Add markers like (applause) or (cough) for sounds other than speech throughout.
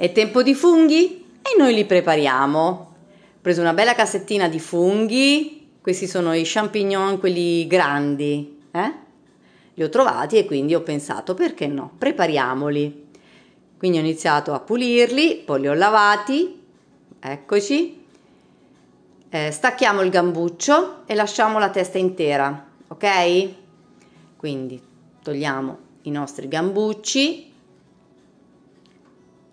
È tempo di funghi e noi li prepariamo. Ho preso una bella cassettina di funghi, questi sono i champignon, quelli grandi, eh? Li ho trovati e quindi ho pensato perché no, prepariamoli. Quindi ho iniziato a pulirli, poi li ho lavati, eccoci. Eh, stacchiamo il gambuccio e lasciamo la testa intera, ok? Quindi togliamo i nostri gambucci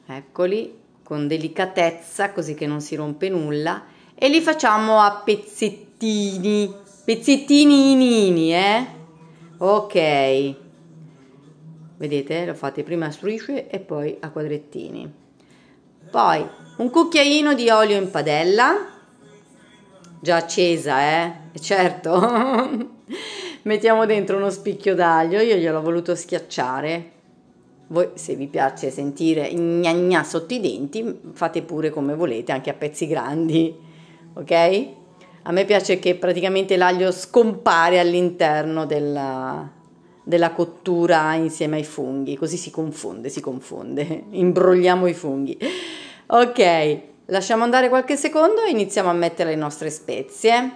eccoli, con delicatezza così che non si rompe nulla e li facciamo a pezzettini, pezzettinini, eh? Ok, vedete, lo fate prima a strisce e poi a quadrettini. Poi un cucchiaino di olio in padella, già accesa, eh? eh certo. (laughs) Mettiamo dentro uno spicchio d'aglio, io gliel'ho voluto schiacciare voi se vi piace sentire gna gna sotto i denti, fate pure come volete, anche a pezzi grandi, ok? A me piace che praticamente l'aglio scompare all'interno della, della cottura insieme ai funghi, così si confonde, si confonde, (laughs) imbrogliamo i funghi. Ok, lasciamo andare qualche secondo e iniziamo a mettere le nostre spezie.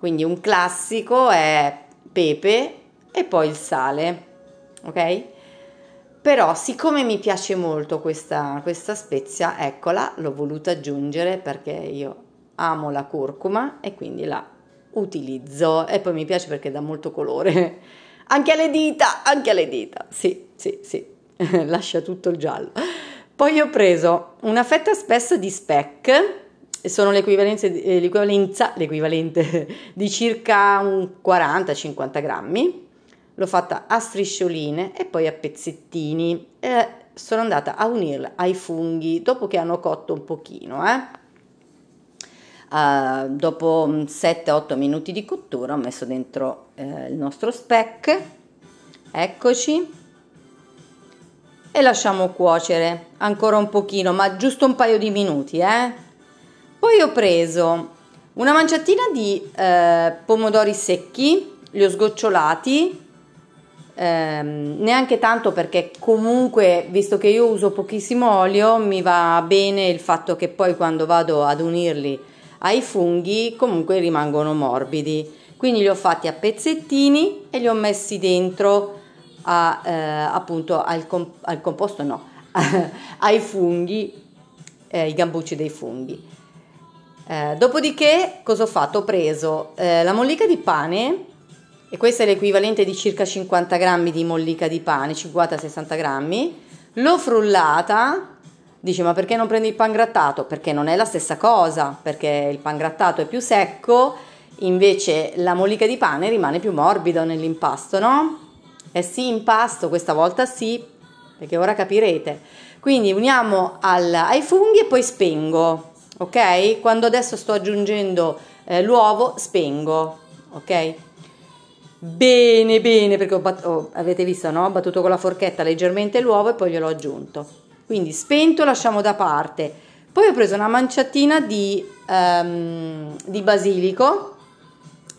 Quindi un classico è pepe e poi il sale, ok? però siccome mi piace molto questa, questa spezia, eccola, l'ho voluta aggiungere perché io amo la curcuma e quindi la utilizzo e poi mi piace perché dà molto colore (laughs) anche alle dita, anche alle dita, sì, sì, sì, (laughs) lascia tutto il giallo. Poi ho preso una fetta spessa di speck, sono eh, l'equivalenza, l'equivalenza (laughs) di circa 40-50 grammi l'ho fatta a striscioline e poi a pezzettini e sono andata a unirla ai funghi dopo che hanno cotto un pochino eh. Uh, dopo 7-8 mm, minuti di cottura ho messo dentro eh, il nostro speck eccoci e lasciamo cuocere ancora un pochino ma giusto un paio di minuti eh? poi ho preso una manciatina di eh, pomodori secchi li ho sgocciolati Ehm, neanche tanto perché comunque visto che io uso pochissimo olio mi va bene il fatto che poi quando vado ad unirli ai funghi comunque rimangono morbidi quindi li ho fatti a pezzettini e li ho messi dentro a, eh, appunto al, comp al, composto no (laughs) ai funghi eh, i gambucci dei funghi eh, dopodiché cosa ho fatto ho preso eh, la mollica di pane e questo è l'equivalente di circa 50 grammi di mollica di pane, 50-60 grammi, l'ho frullata, dice ma perché non prendi il pan grattato? Perché non è la stessa cosa, perché il pan grattato è più secco, invece la mollica di pane rimane più morbida nell'impasto, no? Eh sì, impasto, questa volta sì, perché ora capirete. Quindi uniamo al, ai funghi e poi spengo, ok? Quando adesso sto aggiungendo eh, l'uovo, spengo, ok? Bene, bene, perché ho bat- oh, avete visto, no? Ho battuto con la forchetta leggermente l'uovo e poi gliel'ho aggiunto. Quindi spento, lasciamo da parte. Poi ho preso una manciatina di, um, di basilico,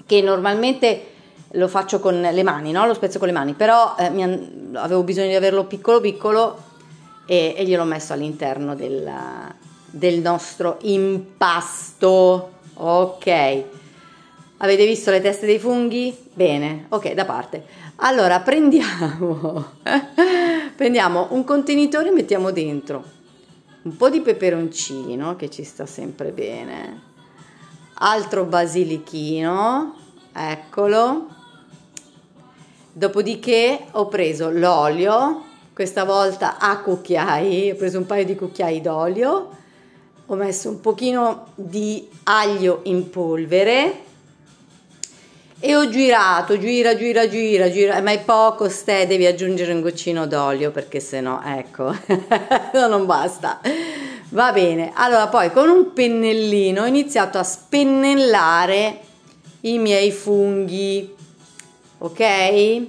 che normalmente lo faccio con le mani, no? Lo spezzo con le mani, però eh, mi, avevo bisogno di averlo piccolo piccolo e, e gliel'ho messo all'interno del, del nostro impasto. Ok. Avete visto le teste dei funghi? Bene, ok, da parte. Allora, prendiamo, (laughs) prendiamo un contenitore e mettiamo dentro un po' di peperoncino, che ci sta sempre bene, altro basilichino, eccolo, dopodiché ho preso l'olio, questa volta a cucchiai, ho preso un paio di cucchiai d'olio, ho messo un pochino di aglio in polvere, e ho girato, gira, gira, gira, gira, eh, ma è poco, ste, devi aggiungere un goccino d'olio perché sennò, ecco, (laughs) non basta. Va bene, allora poi con un pennellino ho iniziato a spennellare i miei funghi, ok?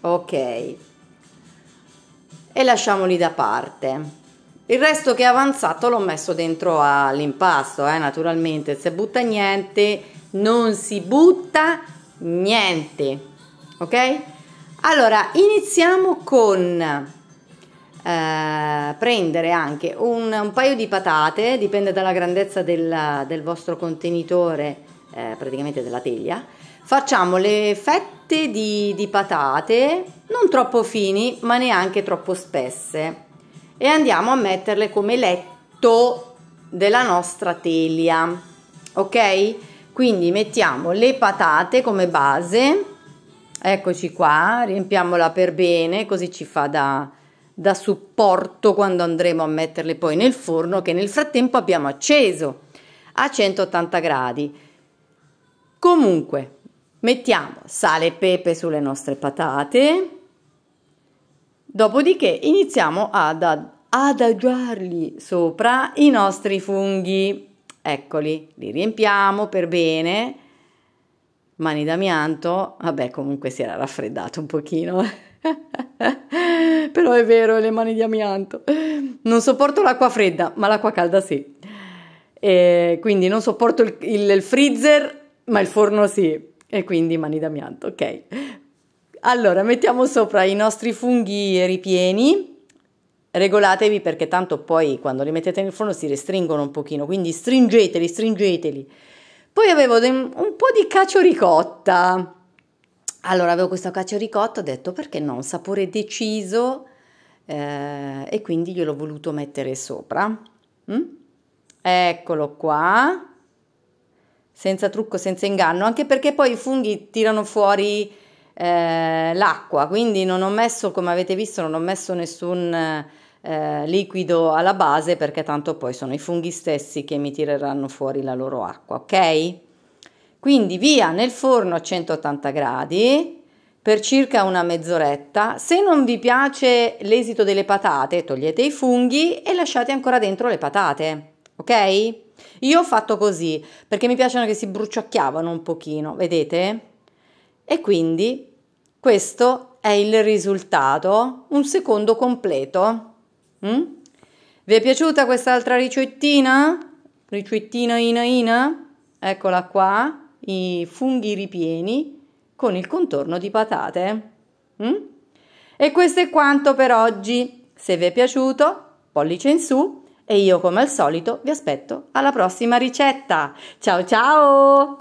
Ok. E lasciamoli da parte il resto che è avanzato l'ho messo dentro all'impasto eh, naturalmente se butta niente non si butta niente ok allora iniziamo con eh, prendere anche un, un, paio di patate dipende dalla grandezza del, del vostro contenitore eh, praticamente della teglia facciamo le fette di, di patate non troppo fini ma neanche troppo spesse e andiamo a metterle come letto della nostra teglia ok quindi mettiamo le patate come base eccoci qua riempiamola per bene così ci fa da, da supporto quando andremo a metterle poi nel forno che nel frattempo abbiamo acceso a 180 gradi comunque mettiamo sale e pepe sulle nostre patate Dopodiché iniziamo ad, ad adagiargli sopra i nostri funghi. Eccoli, li riempiamo per bene. Mani d'amianto, vabbè comunque si era raffreddato un pochino. (laughs) Però è vero, le mani di amianto. Non sopporto l'acqua fredda, ma l'acqua calda sì. E quindi non sopporto il, il, il freezer, ma il forno sì. E quindi mani d'amianto, ok. Allora, mettiamo sopra i nostri funghi ripieni. Regolatevi perché tanto poi quando li mettete nel forno si restringono un pochino, quindi stringeteli, stringeteli. Poi avevo un po' di cacio ricotta. Allora, avevo questo cacio ricotta, ho detto perché no, un sapore deciso eh, e quindi gliel'ho voluto mettere sopra. Mm? Eccolo qua. Senza trucco, senza inganno, anche perché poi i funghi tirano fuori eh, l'acqua, quindi non ho messo, come avete visto, non ho messo nessun eh, liquido alla base perché tanto poi sono i funghi stessi che mi tireranno fuori la loro acqua, ok? Quindi via nel forno a 180 gradi per circa una mezz'oretta. Se non vi piace l'esito delle patate, togliete i funghi e lasciate ancora dentro le patate, ok? Io ho fatto così perché mi piacciono che si bruciacchiavano un pochino, vedete? E quindi questo è il risultato, un secondo completo. Mm? Vi è piaciuta quest'altra ricettina? Ricettina ina ina? Eccola qua, i funghi ripieni con il contorno di patate. Mm? E questo è quanto per oggi. Se vi è piaciuto, pollice in su e io come al solito vi aspetto alla prossima ricetta. Ciao ciao!